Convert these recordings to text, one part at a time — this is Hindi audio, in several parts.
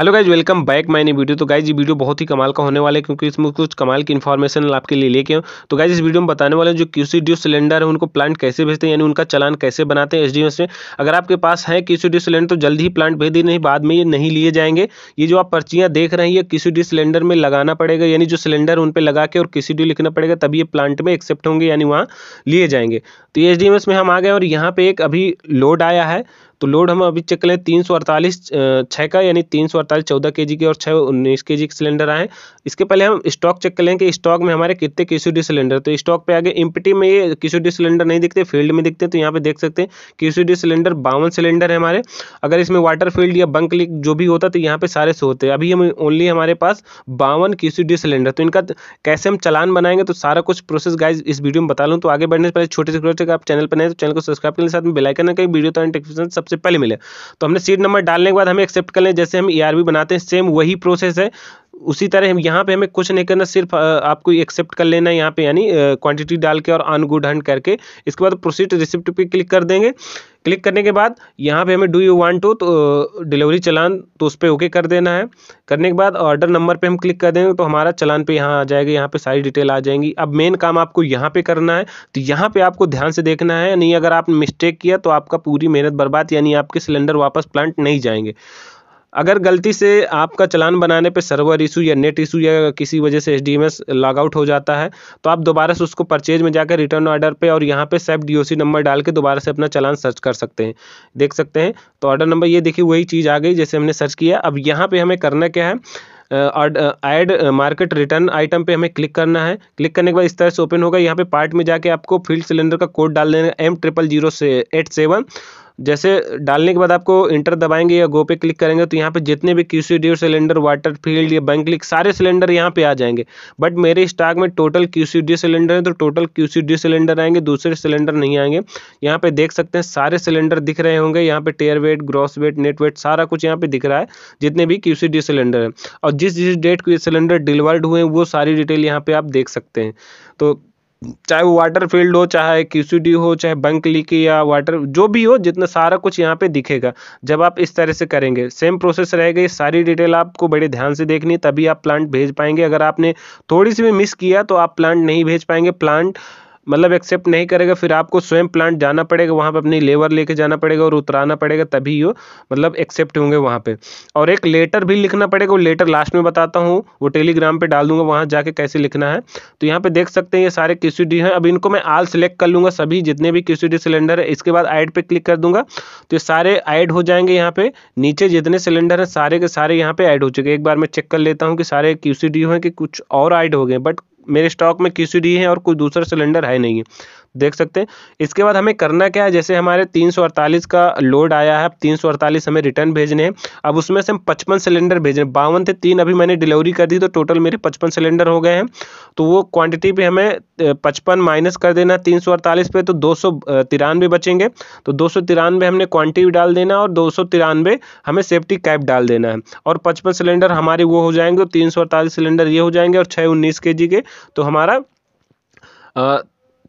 hello guys welcome back my new video तो गाइज ये वीडियो बहुत ही कमाल का होने वाला है क्योंकि इसमें कुछ कमाल की इन्फॉर्मेशन आपके लिए लेके हूँ तो गाइज इस वीडियो में बताने वाले जो क्यूसी ड्यू सिलेंडर है उनको प्लांट कैसे भेजते हैं यानी उनका चलान कैसे बनाते हैं एसडीएमएस में अगर आपके पास है क्यूसी ड्यू सिलेंडर तो जल्दी ही प्लांट भेज दी नहीं बाद में ये नहीं लिए जाएंगे ये जो आप पर्चियाँ देख रहे हैं ये क्यूसी ड्यू सिलेंडर में लगाना पड़ेगा यानी जो सिलेंडर उन पर लगा के और क्यूसी ड्यू लिखना पड़ेगा तभी ये प्लांट में एक्सेप्ट होंगे यानी वहाँ लिए जाएंगे तो ये एस में हम आ गए और यहाँ पर एक अभी लोड आया है तो लोड हम अभी चेक करें तीन सौ अड़तालीस छः का यानी तीन सौ अड़तालीस चौदह के जी के और छः उन्नीस के जी के सिलेंडर आए इसके पहले हम स्टॉक चेक कर लें कि स्टॉक में हमारे कितने डी सिलेंडर तो स्टॉक पे आगे इम्पिटी में ये डी सिलेंडर नहीं दिखते फील्ड में दिखते तो यहाँ पे देख सकते हैं डी सिलेंडर बावन सिलेंडर है हमारे अगर इसमें वाटर फील्ड या बंक लीक जो भी होता तो यहाँ पे सारे से होते अभी हम ओनली हमारे पास बावन डी सिलेंडर तो इनका कैसे हम चलान बनाएंगे तो सारा कुछ प्रोसेस गाइज इस वीडियो में बता लूँ तो आगे बढ़ने से पहले छोटे से छोटे आप चैनल पर नहीं तो चैनल को सब्सक्राइब करने के साथ में बेलाइकन कहीं वीडियो तो सब सबसे पहले मिले तो हमने सीट नंबर डालने के बाद हमें एक्सेप्ट कर लें जैसे हम ई e बनाते हैं सेम वही प्रोसेस है उसी तरह हम यहाँ पे हमें कुछ नहीं करना सिर्फ आपको एक्सेप्ट कर लेना है यहाँ पे यानी क्वांटिटी डाल के और अन गुड हंड करके इसके बाद प्रोसीड रिसिप्ट पे क्लिक कर देंगे क्लिक करने के बाद यहाँ पे हमें डू यू वांट टू तो डिलीवरी चलान तो उस पर ओके कर देना है करने के बाद ऑर्डर नंबर पे हम क्लिक कर देंगे तो हमारा चलान पे यहाँ आ जाएगा यहाँ पे सारी डिटेल आ जाएंगी अब मेन काम आपको यहाँ पे करना है तो यहाँ पे आपको ध्यान से देखना है नहीं अगर आपने मिस्टेक किया तो आपका पूरी मेहनत बर्बाद यानी आपके सिलेंडर वापस प्लांट नहीं जाएंगे अगर गलती से आपका चलान बनाने पे सर्वर इशू या नेट इशू या किसी वजह से H D M S log out हो जाता है तो आप दोबारा से उसको परचेज में जाकर रिटर्न ऑर्डर पे और यहाँ पे safe D O C number डाल के दोबारा से अपना चलान सर्च कर सकते हैं देख सकते हैं तो ऑर्डर नंबर ये देखिए वही चीज़ आ गई जैसे हमने सर्च किया अब यहाँ पर हमें करना क्या है ऐड मार्केट रिटर्न आइटम पे हमें क्लिक करना है क्लिक करने के बाद इस तरह से ओपन होगा यहाँ पे पार्ट में जाके आपको फील्ड सिलेंडर का कोड डाल देना एम ट्रिपल जीरो से एट सेवन जैसे डालने के बाद आपको इंटर दबाएंगे या गो पे क्लिक करेंगे तो यहाँ पे जितने भी Q C cylinder water filled या बैंक लिक सारे सिलेंडर यहाँ पे आ जाएंगे बट मेरे स्टॉक में टोटल क्यू सी सिलेंडर है तो टोटल क्यू सी सिलेंडर आएंगे दूसरे सिलेंडर नहीं आएंगे यहाँ पे देख सकते हैं सारे सिलेंडर दिख रहे होंगे यहाँ पे tare weight gross weight net weight सारा कुछ यहाँ पे दिख रहा है जितने भी क्यू सिलेंडर है और जिस जिस डेट को ये सिलेंडर डिलीवर्ड हुए हैं वो सारी डिटेल यहाँ पे आप देख सकते हैं तो चाहे वो वाटर फील्ड हो चाहे क्यूसीडी हो चाहे बंक लीक या वाटर जो भी हो जितना सारा कुछ यहाँ पे दिखेगा जब आप इस तरह से करेंगे सेम प्रोसेस रहेगा ये सारी डिटेल आपको बड़े ध्यान से देखनी तभी आप प्लांट भेज पाएंगे अगर आपने थोड़ी सी भी मिस किया तो आप प्लांट नहीं भेज पाएंगे प्लांट मतलब एक्सेप्ट नहीं करेगा फिर आपको स्वयं प्लांट जाना पड़ेगा वहाँ पर अपनी लेबर लेके जाना पड़ेगा और उतराना पड़ेगा तभी वो मतलब एक्सेप्ट होंगे वहाँ पर और एक लेटर भी लिखना पड़ेगा वो लेटर लास्ट में बताता हूँ वो टेलीग्राम पर डाल दूंगा वहाँ जाके कैसे लिखना है तो यहाँ पर देख सकते हैं ये सारे क्यू डी हैं अब इनको मैं आल सेलेक्ट कर लूँगा सभी जितने भी क्यू डी सिलेंडर है इसके बाद ऐड पर क्लिक कर दूँगा तो ये सारे ऐड हो जाएंगे यहाँ पर नीचे जितने सिलेंडर हैं सारे के सारे यहाँ पर ऐड हो चुके एक बार मैं चेक कर लेता हूँ कि सारे क्यू सी डी हैं कि कुछ और ऐड हो गए बट मेरे स्टॉक में किसी डी है और कोई दूसरा सिलेंडर है नहीं देख सकते हैं इसके बाद हमें करना क्या है जैसे हमारे तीन का लोड आया है तीन हमें रिटर्न भेजने हैं अब उसमें से हम पचपन सिलेंडर भेजने बावन थे तीन अभी मैंने डिलीवरी कर दी तो टोटल मेरे पचपन सिलेंडर हो गए हैं तो वो क्वांटिटी भी हमें पचपन माइनस कर देना तीन सौ अड़तालीस पे तो दो सौ तिरानवे बचेंगे तो दो सौ तिरानवे हमने क्वांटिटी डाल देना और दो सौ तिरानवे हमें सेफ्टी कैप डाल देना है और पचपन सिलेंडर हमारे वो हो जाएंगे तो तीन सौ अड़तालीस सिलेंडर ये हो जाएंगे और छः उन्नीस के जी के तो हमारा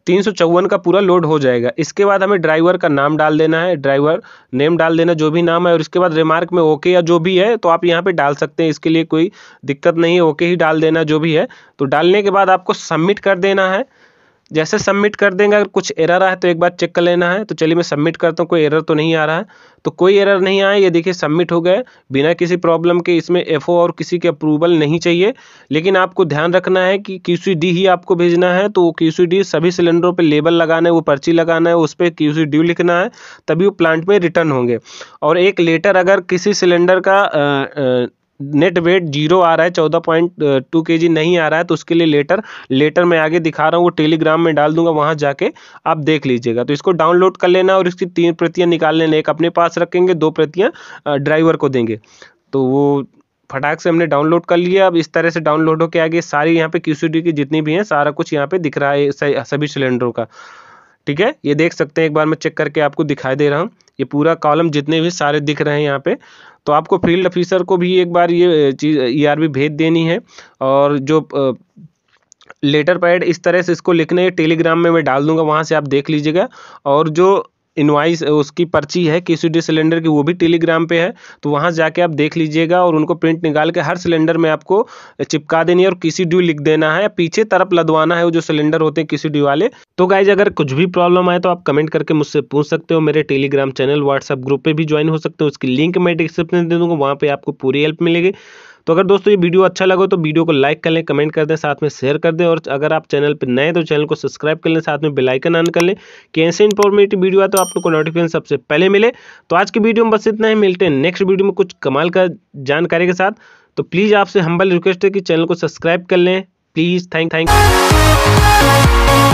तीन सौ चौवन का पूरा लोड हो जाएगा इसके बाद हमें ड्राइवर का नाम डाल देना है ड्राइवर नेम डाल देना जो भी नाम है और इसके बाद रिमार्क में ओके या जो भी है तो आप यहाँ पे डाल सकते हैं इसके लिए कोई दिक्कत नहीं है ओके ही डाल देना जो भी है तो डालने के बाद आपको सबमिट कर देना है जैसे सबमिट कर देंगे अगर कुछ एरर आए तो एक बार चेक कर लेना है तो चलिए मैं सबमिट करता हूँ कोई एरर तो नहीं आ रहा है तो कोई एरर नहीं आया ये देखिए सबमिट हो गए बिना किसी प्रॉब्लम के इसमें एफ और किसी के अप्रूवल नहीं चाहिए लेकिन आपको ध्यान रखना है कि क्यू ही आपको भेजना है तो वो क्यू सभी सिलेंडरों पर लेबल लगाना है वो पर्ची लगाना है उस पर क्यू लिखना है तभी वो प्लांट में रिटर्न होंगे और एक लेटर अगर किसी सिलेंडर का आ, आ, नेट वेट जीरो आ रहा है चौदह पॉइंट टू के जी नहीं आ रहा है तो उसके लिए लेटर लेटर मैं आगे दिखा रहा हूँ वो टेलीग्राम में डाल दूंगा वहाँ जाके आप देख लीजिएगा तो इसको डाउनलोड कर लेना और इसकी तीन प्रतियाँ निकाल लेना एक अपने पास रखेंगे दो प्रतियाँ ड्राइवर को देंगे तो वो फटाक से हमने डाउनलोड कर लिया अब इस तरह से डाउनलोड होकर आगे सारी यहाँ पे क्यूसीडी की जितनी भी हैं सारा कुछ यहाँ पे दिख रहा है सभी सिलेंडरों का ठीक है ये देख सकते हैं एक बार मैं चेक करके आपको दिखाई दे रहा हूँ ये पूरा कॉलम जितने भी सारे दिख रहे हैं यहाँ पे तो आपको फील्ड ऑफिसर को भी एक बार ये चीज़ ई e भेज देनी है और जो लेटर पैड इस तरह से इसको लिखने टेलीग्राम में मैं डाल दूंगा वहाँ से आप देख लीजिएगा और जो इन्वाइस उसकी पर्ची है के डी सिलेंडर की वो भी टेलीग्राम पे है तो वहाँ जाके आप देख लीजिएगा और उनको प्रिंट निकाल के हर सिलेंडर में आपको चिपका देनी है और किसी ड्यू लिख देना है पीछे तरफ लदवाना है वो जो सिलेंडर होते हैं किसी ड्यू वाले तो गाइज अगर कुछ भी प्रॉब्लम आए तो आप कमेंट करके मुझसे पूछ सकते हो मेरे टेलीग्राम चैनल व्हाट्सअप ग्रुप पर भी ज्वाइन हो सकते हो उसकी लिंक मैं डिस्क्रिप्शन दे दूँगा वहाँ पर आपको पूरी हेल्प मिलेगी तो अगर दोस्तों ये वीडियो अच्छा लगा तो वीडियो को लाइक कर लें कमेंट कर दें साथ में शेयर कर दें और अगर आप चैनल पर नए तो चैनल को सब्सक्राइब कर लें साथ में बेलाइकन ऑन कर लें कि ऐसे इन्फॉर्मेटिव वीडियो आए तो आपको नोटिफिकेशन सबसे पहले मिले तो आज की वीडियो में बस इतना ही मिलते हैं नेक्स्ट वीडियो में कुछ कमाल का जानकारी के साथ तो प्लीज़ आपसे हम्बल रिक्वेस्ट है कि चैनल को सब्सक्राइब कर लें प्लीज़ थैंक थैंक